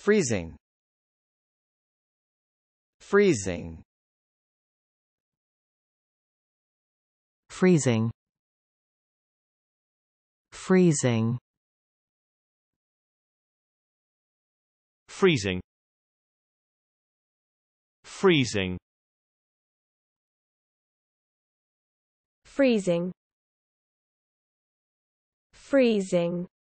Freezing Freezing Freezing Freezing Freezing Freezing Freezing Freezing